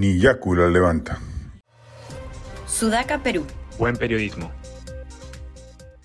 ni levanta. Sudaca, Perú. Buen periodismo.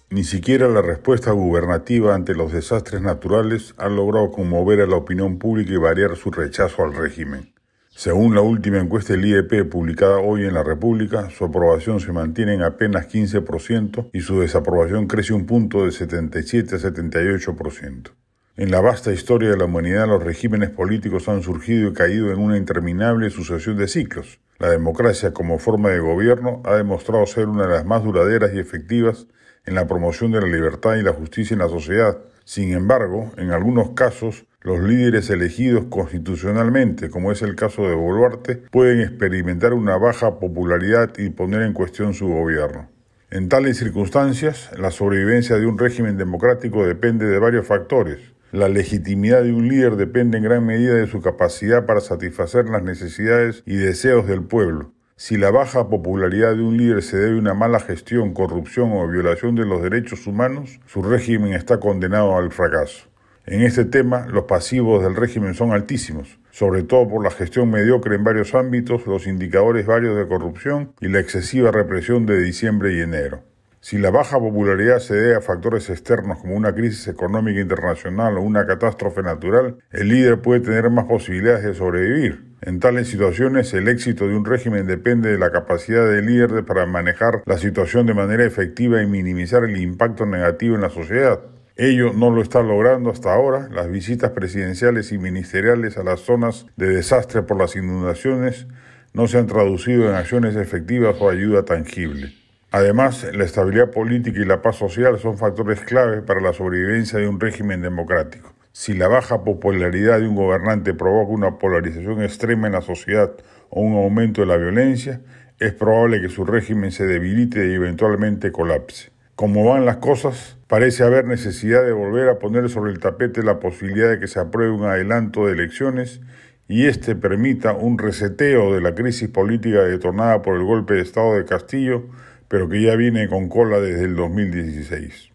Ni siquiera la respuesta gubernativa ante los desastres naturales ha logrado conmover a la opinión pública y variar su rechazo al régimen. Según la última encuesta del IEP publicada hoy en la República, su aprobación se mantiene en apenas 15% y su desaprobación crece un punto de 77 a 78%. En la vasta historia de la humanidad los regímenes políticos han surgido y caído en una interminable sucesión de ciclos. La democracia como forma de gobierno ha demostrado ser una de las más duraderas y efectivas en la promoción de la libertad y la justicia en la sociedad. Sin embargo, en algunos casos, los líderes elegidos constitucionalmente, como es el caso de Boluarte, pueden experimentar una baja popularidad y poner en cuestión su gobierno. En tales circunstancias, la sobrevivencia de un régimen democrático depende de varios factores, la legitimidad de un líder depende en gran medida de su capacidad para satisfacer las necesidades y deseos del pueblo. Si la baja popularidad de un líder se debe a una mala gestión, corrupción o violación de los derechos humanos, su régimen está condenado al fracaso. En este tema, los pasivos del régimen son altísimos, sobre todo por la gestión mediocre en varios ámbitos, los indicadores varios de corrupción y la excesiva represión de diciembre y enero. Si la baja popularidad se debe a factores externos como una crisis económica internacional o una catástrofe natural, el líder puede tener más posibilidades de sobrevivir. En tales situaciones, el éxito de un régimen depende de la capacidad del líder para manejar la situación de manera efectiva y minimizar el impacto negativo en la sociedad. Ello no lo está logrando hasta ahora. Las visitas presidenciales y ministeriales a las zonas de desastre por las inundaciones no se han traducido en acciones efectivas o ayuda tangible. Además, la estabilidad política y la paz social son factores clave para la sobrevivencia de un régimen democrático. Si la baja popularidad de un gobernante provoca una polarización extrema en la sociedad o un aumento de la violencia, es probable que su régimen se debilite y eventualmente colapse. Como van las cosas, parece haber necesidad de volver a poner sobre el tapete la posibilidad de que se apruebe un adelanto de elecciones y éste permita un reseteo de la crisis política detonada por el golpe de Estado de Castillo pero que ya viene con cola desde el 2016.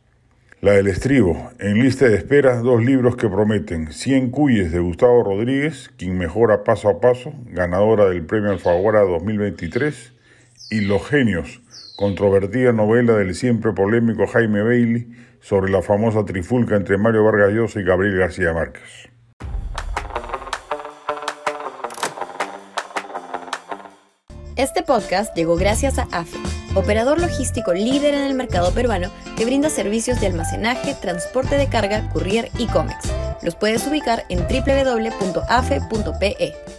La del estribo, en lista de espera, dos libros que prometen. Cien cuyes de Gustavo Rodríguez, quien mejora paso a paso, ganadora del Premio Alfaguara 2023, y Los Genios, controvertida novela del siempre polémico Jaime Bailey sobre la famosa trifulca entre Mario Vargas Llosa y Gabriel García Márquez. Este podcast llegó gracias a AFE, operador logístico líder en el mercado peruano que brinda servicios de almacenaje, transporte de carga, courier y cómics. Los puedes ubicar en www.afe.pe.